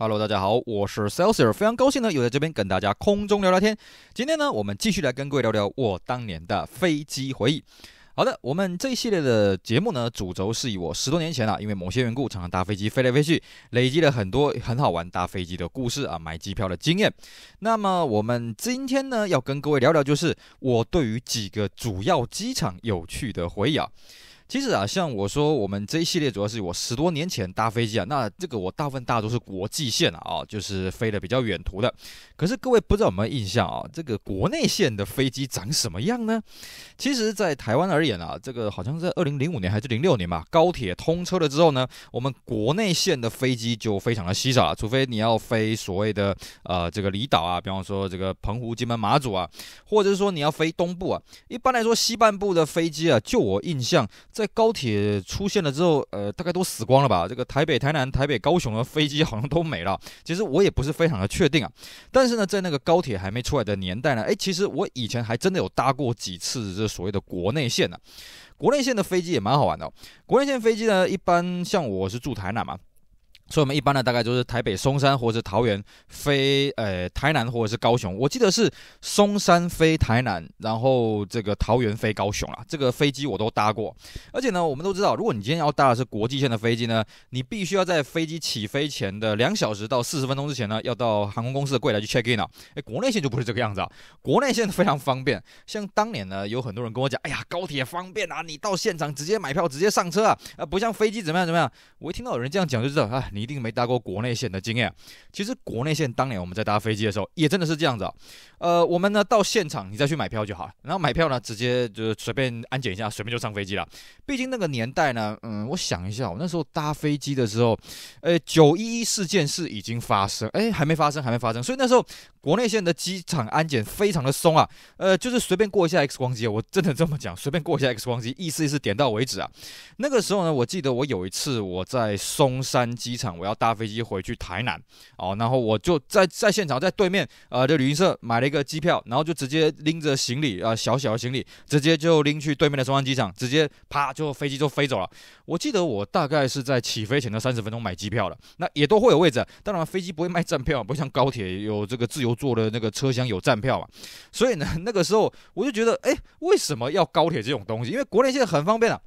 Hello，大家好，我是 Celsius，非常高兴呢，又在这边跟大家空中聊聊天。今天呢，我们继续来跟各位聊聊我当年的飞机回忆。好的，我们这一系列的节目呢，主轴是以我十多年前啊，因为某些缘故，常常搭飞机飞来飞去，累积了很多很好玩搭飞机的故事啊，买机票的经验。那么我们今天呢，要跟各位聊聊，就是我对于几个主要机场有趣的回忆啊。其实啊，像我说，我们这一系列主要是我十多年前搭飞机啊，那这个我大部分大多都是国际线啊，就是飞的比较远途的。可是各位不知道有没有印象啊？这个国内线的飞机长什么样呢？其实，在台湾而言啊，这个好像是在二零零五年还是零六年吧，高铁通车了之后呢，我们国内线的飞机就非常的稀少了，除非你要飞所谓的呃这个离岛啊，比方说这个澎湖、金门、马祖啊，或者是说你要飞东部啊。一般来说，西半部的飞机啊，就我印象。在高铁出现了之后，呃，大概都死光了吧？这个台北、台南、台北、高雄的飞机好像都没了。其实我也不是非常的确定啊。但是呢，在那个高铁还没出来的年代呢，哎，其实我以前还真的有搭过几次这所谓的国内线啊。国内线的飞机也蛮好玩的。国内线飞机呢，一般像我是住台南嘛。所以，我们一般呢，大概就是台北松山或者是桃园飞，呃，台南或者是高雄。我记得是松山飞台南，然后这个桃园飞高雄啊。这个飞机我都搭过。而且呢，我们都知道，如果你今天要搭的是国际线的飞机呢，你必须要在飞机起飞前的两小时到四十分钟之前呢，要到航空公司的柜台去 check in 啊。哎，国内线就不是这个样子啊。国内线非常方便。像当年呢，有很多人跟我讲，哎呀，高铁方便啊，你到现场直接买票，直接上车啊，啊，不像飞机怎么样怎么样。我一听到有人这样讲，就知道啊。你一定没搭过国内线的经验。其实国内线当年我们在搭飞机的时候，也真的是这样子。呃，我们呢到现场你再去买票就好了，然后买票呢直接就随便安检一下，随便就上飞机了。毕竟那个年代呢，嗯，我想一下，我那时候搭飞机的时候，呃，九一一事件是已经发生，哎，还没发生，还没发生。所以那时候国内线的机场安检非常的松啊，呃，就是随便过一下 X 光机。我真的这么讲，随便过一下 X 光机，意思意思，点到为止啊。那个时候呢，我记得我有一次我在松山机场。我要搭飞机回去台南哦，然后我就在在现场在对面呃的旅行社买了一个机票，然后就直接拎着行李啊小小的行李，直接就拎去对面的中央机场，直接啪就飞机就飞走了。我记得我大概是在起飞前的三十分钟买机票了，那也都会有位置。当然飞机不会卖站票，不像高铁有这个自由座的那个车厢有站票嘛。所以呢，那个时候我就觉得，哎，为什么要高铁这种东西？因为国内现在很方便了。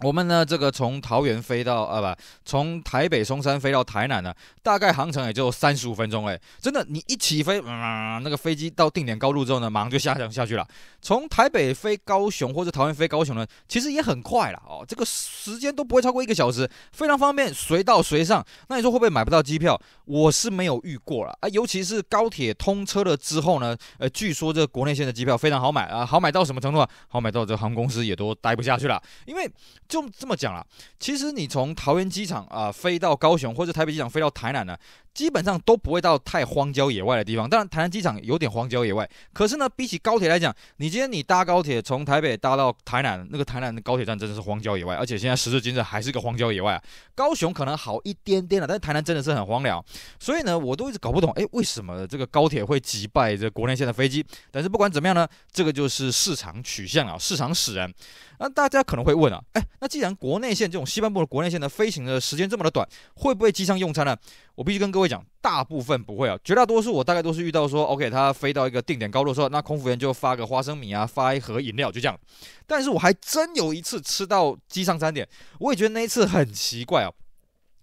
我们呢，这个从桃园飞到啊不，从台北松山飞到台南呢，大概航程也就三十五分钟哎，真的，你一起飞，嗯，那个飞机到定点高度之后呢，马上就下降下去了。从台北飞高雄或者桃园飞高雄呢，其实也很快了哦，这个时间都不会超过一个小时，非常方便，随到随上。那你说会不会买不到机票？我是没有遇过了啊，尤其是高铁通车了之后呢，呃，据说这国内线的机票非常好买啊，好买到什么程度啊？好买到这航空公司也都待不下去了，因为。就这么讲了，其实你从桃园机场啊飞到高雄，或者台北机场飞到台南呢，基本上都不会到太荒郊野外的地方。当然，台南机场有点荒郊野外，可是呢，比起高铁来讲，你今天你搭高铁从台北搭到台南，那个台南的高铁站真的是荒郊野外，而且现在时至今日还是个荒郊野外啊。高雄可能好一点点了，但是台南真的是很荒凉，所以呢，我都一直搞不懂，哎，为什么这个高铁会击败这国内线的飞机？但是不管怎么样呢，这个就是市场取向啊，市场使然。那大家可能会问啊，哎，那既然国内线这种西半部的国内线的飞行的时间这么的短，会不会机上用餐呢？我必须跟各位讲，大部分不会啊，绝大多数我大概都是遇到说，OK，他飞到一个定点高度的时候，那空服员就发个花生米啊，发一盒饮料就这样。但是我还真有一次吃到机上餐点，我也觉得那一次很奇怪啊，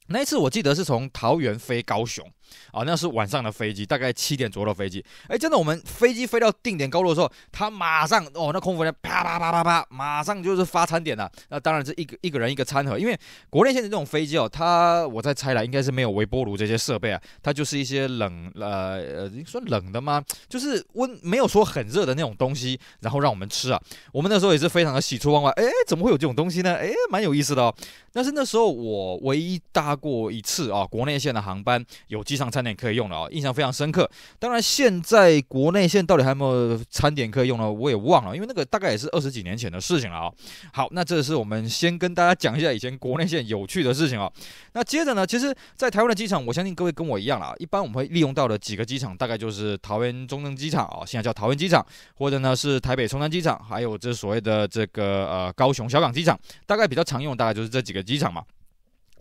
那一次我记得是从桃园飞高雄。啊，那是晚上的飞机，大概七点左右的飞机。哎，真的，我们飞机飞到定点高度的时候，它马上哦，那空服员啪啪啪啪啪，马上就是发餐点了。那当然是一个一个人一个餐盒，因为国内现在这种飞机哦，它我在猜了，应该是没有微波炉这些设备啊，它就是一些冷呃，你说冷的吗？就是温，没有说很热的那种东西，然后让我们吃啊。我们那时候也是非常的喜出望外，哎，怎么会有这种东西呢？哎，蛮有意思的哦。但是那时候我唯一搭过一次啊，国内线的航班有机上。上餐点可以用的啊，印象非常深刻。当然，现在国内线到底还有没有餐点可以用呢？我也忘了，因为那个大概也是二十几年前的事情了啊。好，那这是我们先跟大家讲一下以前国内线有趣的事情啊。那接着呢，其实，在台湾的机场，我相信各位跟我一样啦，啊。一般我们会利用到的几个机场，大概就是桃园中正机场啊，现在叫桃园机场，或者呢是台北松山机场，还有这所谓的这个呃高雄小港机场，大概比较常用，大概就是这几个机场嘛。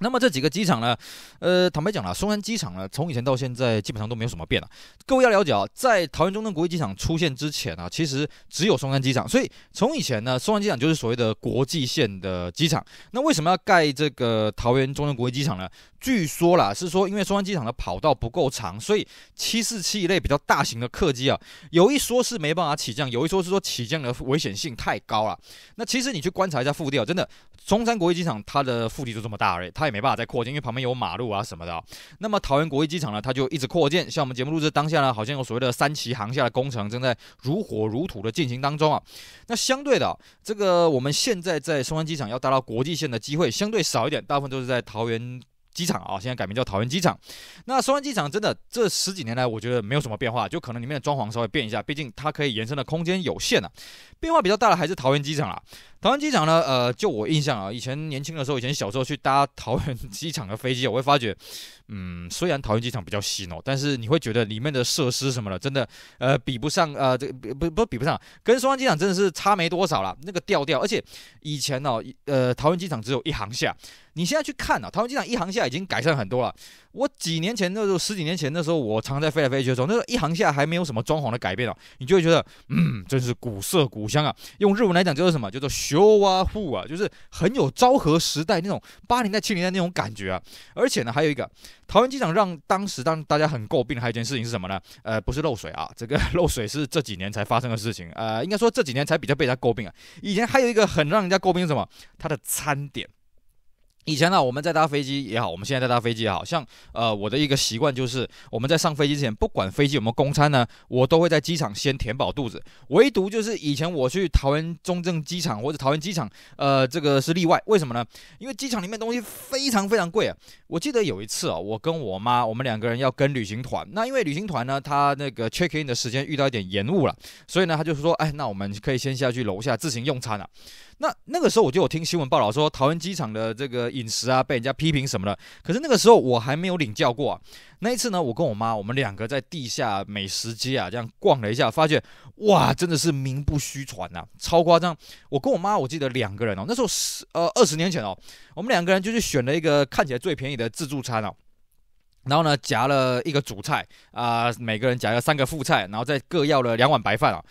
那么这几个机场呢？呃，坦白讲了，松山机场呢，从以前到现在基本上都没有什么变啊。各位要了解啊，在桃园中正国际机场出现之前啊，其实只有松山机场，所以从以前呢，松山机场就是所谓的国际线的机场。那为什么要盖这个桃园中正国际机场呢？据说啦，是说因为松山机场的跑道不够长，所以七四七一类比较大型的客机啊，有一说是没办法起降，有一说是说起降的危险性太高了。那其实你去观察一下复地啊，真的，中山国际机场它的腹地就这么大而已，它也没办法再扩建，因为旁边有马路啊什么的。那么桃园国际机场呢，它就一直扩建。像我们节目录制当下呢，好像有所谓的三期航厦的工程正在如火如荼的进行当中啊。那相对的，这个我们现在在松山机场要达到国际线的机会相对少一点，大部分都是在桃园。机场啊，现在改名叫桃园机场。那松山机场真的这十几年来，我觉得没有什么变化，就可能里面的装潢稍微变一下，毕竟它可以延伸的空间有限了。变化比较大的还是桃园机场啊。桃园机场呢，呃，就我印象啊，以前年轻的时候，以前小时候去搭桃园机场的飞机，我会发觉，嗯，虽然桃园机场比较新哦，但是你会觉得里面的设施什么的，真的，呃，比不上，呃，这不不比不上，跟松山机场真的是差没多少啦。那个调调。而且以前哦，呃，桃园机场只有一航下，你现在去看啊，桃园机场，一行下已经改善很多了。我几年前那时候，十几年前那时候，我常在飞来飞去的时候，那时候一行下还没有什么装潢的改变哦，你就会觉得，嗯，真是古色古香啊。用日文来讲就是什么，叫做“昭和户”啊，就是很有昭和时代那种八零代、七零代那种感觉啊。而且呢，还有一个桃园机场让当时当大家很诟病的还有一件事情是什么呢？呃，不是漏水啊，这个漏水是这几年才发生的事情。呃，应该说这几年才比较被人家诟病啊。以前还有一个很让人家诟病是什么？它的餐点。以前呢，我们在搭飞机也好，我们现在在搭飞机也好，像呃我的一个习惯就是，我们在上飞机之前，不管飞机有没有公餐呢，我都会在机场先填饱肚子。唯独就是以前我去桃园中正机场或者桃园机场，呃，这个是例外。为什么呢？因为机场里面东西非常非常贵啊。我记得有一次啊，我跟我妈，我们两个人要跟旅行团，那因为旅行团呢，他那个 check in 的时间遇到一点延误了，所以呢，他就说，哎，那我们可以先下去楼下自行用餐了。那那个时候我就有听新闻报道说桃园机场的这个饮食啊被人家批评什么的，可是那个时候我还没有领教过啊。那一次呢，我跟我妈我们两个在地下美食街啊这样逛了一下，发现哇，真的是名不虚传呐，超夸张！我跟我妈我记得两个人哦，那时候十呃二十年前哦，我们两个人就去选了一个看起来最便宜的自助餐哦，然后呢夹了一个主菜啊，每个人夹了三个副菜，然后再各要了两碗白饭啊。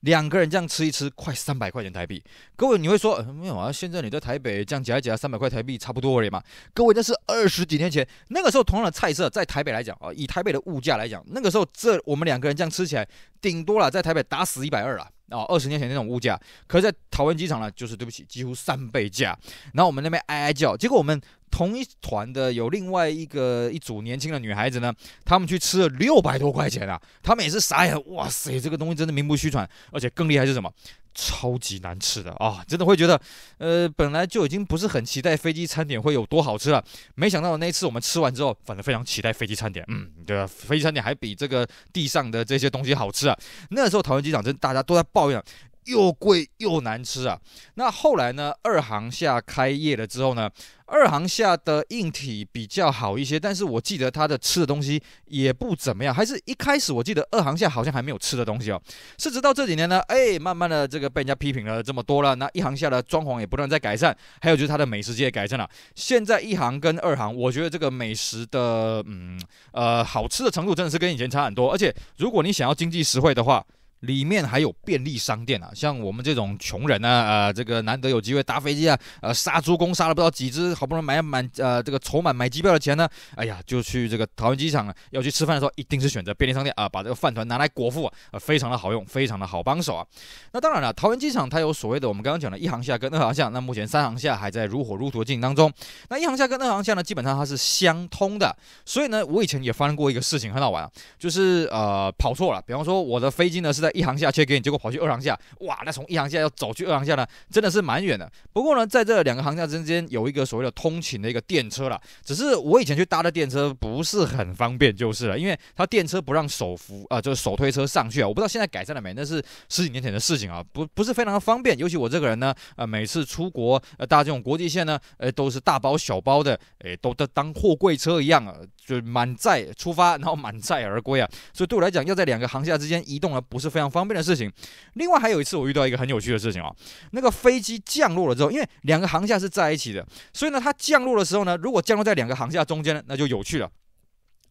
两个人这样吃一吃，快三百块钱台币。各位，你会说没有啊？现在你在台北这样夹一夹，三百块台币差不多了嘛？各位，那是二十几年前，那个时候同样的菜色在台北来讲啊，以台北的物价来讲，那个时候这我们两个人这样吃起来，顶多了在台北打死一百二了。哦，二十年前那种物价，可是在桃园机场呢，就是对不起，几乎三倍价。然后我们那边哀哀叫，结果我们同一团的有另外一个一组年轻的女孩子呢，她们去吃了六百多块钱啊，她们也是傻眼，哇塞，这个东西真的名不虚传，而且更厉害是什么？超级难吃的啊，真的会觉得，呃，本来就已经不是很期待飞机餐点会有多好吃了，没想到那次我们吃完之后，反而非常期待飞机餐点。嗯，对，啊，飞机餐点还比这个地上的这些东西好吃啊。那时候桃园机场真大家都在抱怨。又贵又难吃啊！那后来呢？二行下开业了之后呢？二行下的硬体比较好一些，但是我记得他的吃的东西也不怎么样，还是一开始我记得二行下好像还没有吃的东西哦，是直到这几年呢，哎，慢慢的这个被人家批评了这么多了，那一行下的装潢也不断在改善，还有就是它的美食也改善了。现在一行跟二行，我觉得这个美食的，嗯，呃，好吃的程度真的是跟以前差很多，而且如果你想要经济实惠的话。里面还有便利商店啊，像我们这种穷人呢，呃，这个难得有机会搭飞机啊，呃，杀猪工杀了不知道几只，好不容易买满呃这个筹满买机票的钱呢，哎呀，就去这个桃园机场啊，要去吃饭的时候，一定是选择便利商店啊，把这个饭团拿来果腹，呃，非常的好用，非常的好帮手啊。那当然了，桃园机场它有所谓的我们刚刚讲的一航下跟二航下，那目前三航下还在如火如荼的进行当中。那一航下跟二航下呢，基本上它是相通的，所以呢，我以前也发生过一个事情，很好玩啊，就是呃跑错了，比方说我的飞机呢是在。一行下却给你，结果跑去二行下，哇，那从一行下要走去二行下呢，真的是蛮远的。不过呢，在这两个行下之间有一个所谓的通勤的一个电车了，只是我以前去搭的电车不是很方便，就是了，因为它电车不让手扶啊，就是手推车上去啊，我不知道现在改善了没，那是十几年前的事情啊，不不是非常的方便。尤其我这个人呢，呃，每次出国搭这种国际线呢，呃，都是大包小包的，诶，都当当货柜车一样啊，就满载出发，然后满载而归啊，所以对我来讲，要在两个航下之间移动呢，不是非。非常方便的事情。另外还有一次，我遇到一个很有趣的事情啊，那个飞机降落了之后，因为两个航厦是在一起的，所以呢，它降落的时候呢，如果降落在两个航厦中间，那就有趣了。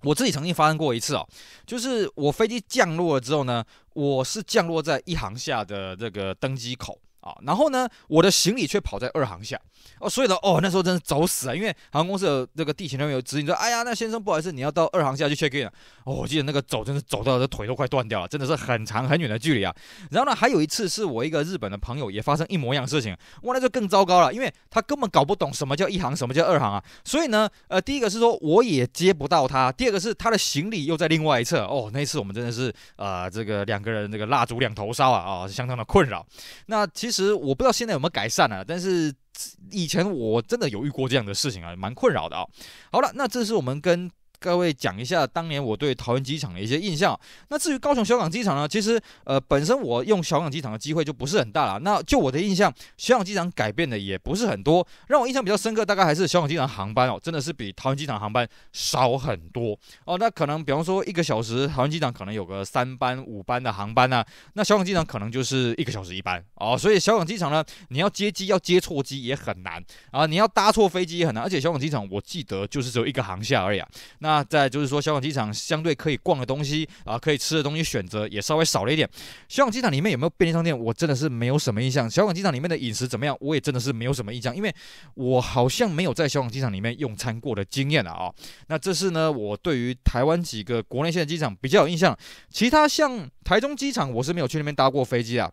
我自己曾经发生过一次啊，就是我飞机降落了之后呢，我是降落在一航厦的这个登机口。啊，然后呢，我的行李却跑在二航下，哦，所以呢，哦，那时候真是找死啊，因为航空公司的那个地勤那边有指引说，哎呀，那先生不好意思，你要到二航下去 check in 哦，我记得那个走真是走到这腿都快断掉了，真的是很长很远的距离啊。然后呢，还有一次是我一个日本的朋友也发生一模一样的事情，哇，那就更糟糕了，因为他根本搞不懂什么叫一航，什么叫二航啊。所以呢，呃，第一个是说我也接不到他，第二个是他的行李又在另外一侧。哦，那次我们真的是呃，这个两个人这个蜡烛两头烧啊，啊，相当的困扰。那其实。其实我不知道现在有没有改善啊，但是以前我真的有遇过这样的事情啊，蛮困扰的啊。好了，那这是我们跟。各位讲一下当年我对桃园机场的一些印象。那至于高雄小港机场呢，其实呃本身我用小港机场的机会就不是很大了。那就我的印象，小港机场改变的也不是很多。让我印象比较深刻，大概还是小港机场航班哦，真的是比桃园机场航班少很多哦。那可能比方说一个小时，桃园机场可能有个三班五班的航班呢，那小港机场可能就是一个小时一班哦。所以小港机场呢，你要接机要接错机也很难啊，你要搭错飞机也很难。而且小港机场我记得就是只有一个航厦而已，啊。那。那再就是说，香港机场相对可以逛的东西啊，可以吃的东西选择也稍微少了一点。香港机场里面有没有便利商店，我真的是没有什么印象。香港机场里面的饮食怎么样，我也真的是没有什么印象，因为我好像没有在香港机场里面用餐过的经验了啊。那这是呢，我对于台湾几个国内线的机场比较有印象，其他像台中机场，我是没有去那边搭过飞机啊。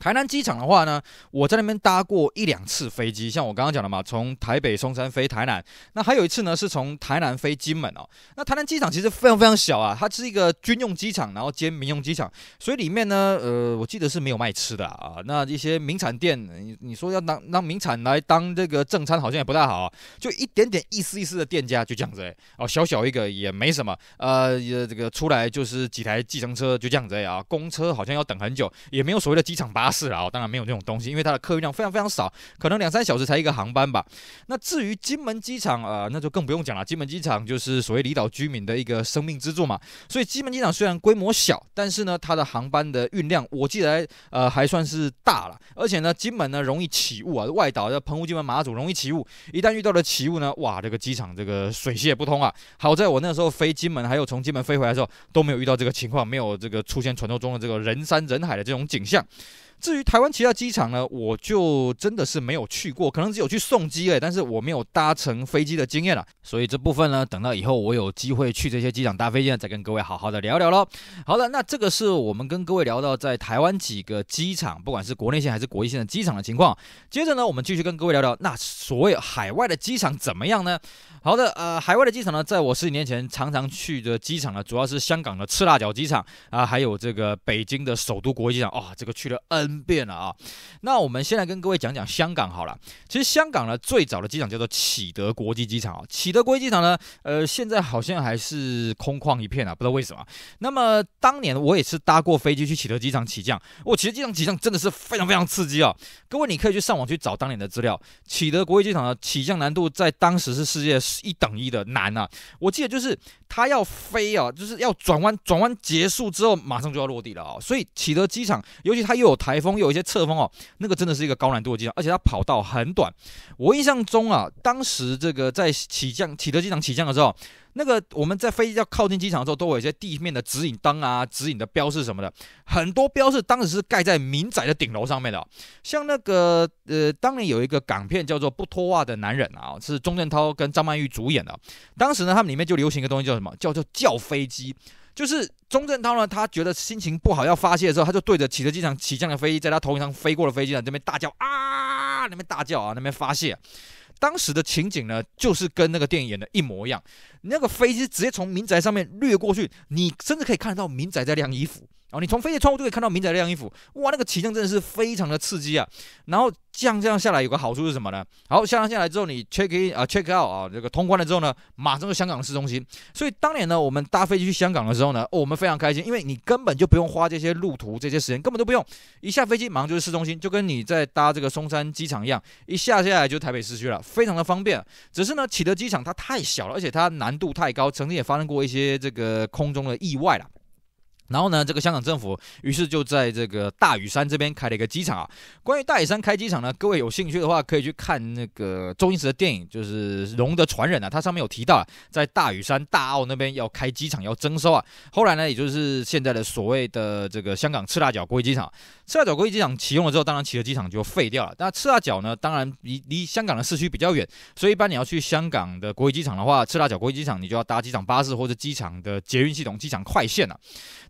台南机场的话呢，我在那边搭过一两次飞机，像我刚刚讲的嘛，从台北松山飞台南，那还有一次呢，是从台南飞金门哦。那台南机场其实非常非常小啊，它是一个军用机场，然后兼民用机场，所以里面呢，呃，我记得是没有卖吃的啊。那一些名产店，你你说要当让名产来当这个正餐，好像也不大好，就一点点一丝一丝的店家就这样子，哦，小小一个也没什么，呃，也这个出来就是几台计程车就这样子啊，公车好像要等很久，也没有所谓的机场吧。是啊，当然没有这种东西，因为它的客运量非常非常少，可能两三小时才一个航班吧。那至于金门机场，呃，那就更不用讲了。金门机场就是所谓离岛居民的一个生命支柱嘛。所以金门机场虽然规模小，但是呢，它的航班的运量我记得呃，还算是大了。而且呢，金门呢容易起雾啊，外岛的澎湖、金门、马祖容易起雾。一旦遇到了起雾呢，哇，这个机场这个水泄不通啊。好在我那时候飞金门，还有从金门飞回来的时候，都没有遇到这个情况，没有这个出现传说中的这个人山人海的这种景象。至于台湾其他机场呢，我就真的是没有去过，可能只有去送机哎，但是我没有搭乘飞机的经验了，所以这部分呢，等到以后我有机会去这些机场搭飞机，再跟各位好好的聊聊喽。好了，那这个是我们跟各位聊到在台湾几个机场，不管是国内线还是国际线的机场的情况。接着呢，我们继续跟各位聊聊，那所谓海外的机场怎么样呢？好的，呃，海外的机场呢，在我十几年前常常去的机场呢，主要是香港的赤辣角机场啊，还有这个北京的首都国际机场啊，这个去了 N。分变了啊！那我们先来跟各位讲讲香港好了。其实香港呢最早的机场叫做启德国际机场啊。启德国际机场呢，呃，现在好像还是空旷一片啊，不知道为什么。那么当年我也是搭过飞机去启德机场起降，我其实机场起降真的是非常非常刺激啊！各位你可以去上网去找当年的资料，启德国际机场的起降难度在当时是世界一等一的难啊！我记得就是它要飞啊，就是要转弯，转弯结束之后马上就要落地了啊！所以启德机场，尤其它又有台。台风有一些侧风哦，那个真的是一个高难度的机场，而且它跑道很短。我印象中啊，当时这个在起降、启德机场起降的时候，那个我们在飞机要靠近机场的时候，都有一些地面的指引灯啊、指引的标示什么的，很多标示当时是盖在民宅的顶楼上面的。像那个呃，当年有一个港片叫做《不脱袜的男人》啊，是钟镇涛跟张曼玉主演的。当时呢，他们里面就流行一个东西叫什么？叫做叫飞机。就是钟镇涛呢，他觉得心情不好要发泄的时候，他就对着启德机场起降的飞机，在他头顶上飞过的飞机上那边大叫啊，那边大叫啊，那边发泄。当时的情景呢，就是跟那个电影的一模一样。那个飞机直接从民宅上面掠过去，你甚至可以看得到民宅在晾衣服。哦，你从飞机窗户就可以看到明仔晾衣服，哇，那个起降真的是非常的刺激啊！然后降这样下来有个好处是什么呢？好，下降下来之后，你 check in 啊，check out 啊，这个通关了之后呢，马上就香港市中心。所以当年呢，我们搭飞机去香港的时候呢，我们非常开心，因为你根本就不用花这些路途这些时间，根本都不用一下飞机，马上就是市中心，就跟你在搭这个松山机场一样，一下下来就台北市区了，非常的方便。只是呢，启德机场它太小了，而且它难度太高，曾经也发生过一些这个空中的意外了。然后呢，这个香港政府于是就在这个大屿山这边开了一个机场啊。关于大屿山开机场呢，各位有兴趣的话可以去看那个周星驰的电影，就是《龙的传人》啊，它上面有提到啊，在大屿山大澳那边要开机场要征收啊。后来呢，也就是现在的所谓的这个香港赤大角国际机场。赤腊角国际机场启用了之后，当然启德机场就废掉了。那赤腊角呢？当然离离香港的市区比较远，所以一般你要去香港的国际机场的话，赤腊角国际机场你就要搭机场巴士或者机场的捷运系统、机场快线了。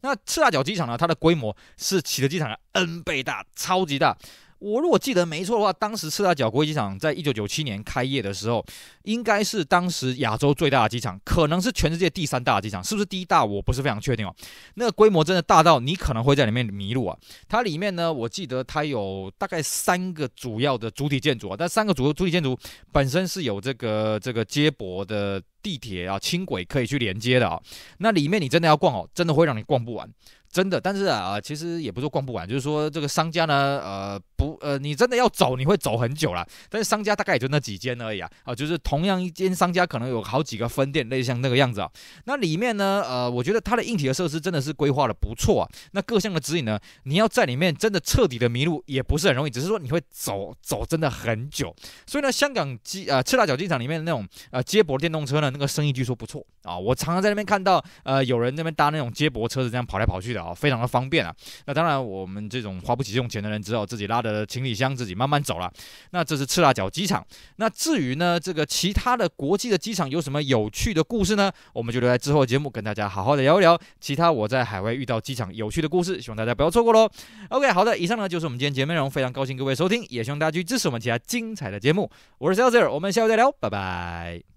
那赤腊角机场呢？它的规模是启德机场的 N 倍大，超级大。我如果记得没错的话，当时赤大角国际机场在一九九七年开业的时候，应该是当时亚洲最大的机场，可能是全世界第三大机场，是不是第一大？我不是非常确定哦。那个规模真的大到你可能会在里面迷路啊。它里面呢，我记得它有大概三个主要的主体建筑啊，但三个主主体建筑本身是有这个这个接驳的。地铁啊，轻轨可以去连接的啊，那里面你真的要逛哦，真的会让你逛不完，真的。但是啊，其实也不说逛不完，就是说这个商家呢，呃，不，呃，你真的要走，你会走很久啦。但是商家大概也就那几间而已啊，啊，就是同样一间商家可能有好几个分店，类似像那个样子啊。那里面呢，呃，我觉得它的硬体的设施真的是规划的不错啊。那各项的指引呢，你要在里面真的彻底的迷路也不是很容易，只是说你会走走真的很久。所以呢，香港机啊，赤大角机场里面的那种呃接驳电动车呢。那个生意据说不错啊！我常常在那边看到，呃，有人那边搭那种接驳车子，这样跑来跑去的啊，非常的方便啊。那当然，我们这种花不起这种钱的人，只好自己拉着行李箱，自己慢慢走了。那这是赤腊角机场。那至于呢，这个其他的国际的机场有什么有趣的故事呢？我们就留在之后节目跟大家好好的聊一聊。其他我在海外遇到机场有趣的故事，希望大家不要错过喽。OK，好的，以上呢就是我们今天节目内容，非常高兴各位收听，也希望大家支持我们其他精彩的节目。我是 s a l e r 我们下期再聊，拜拜。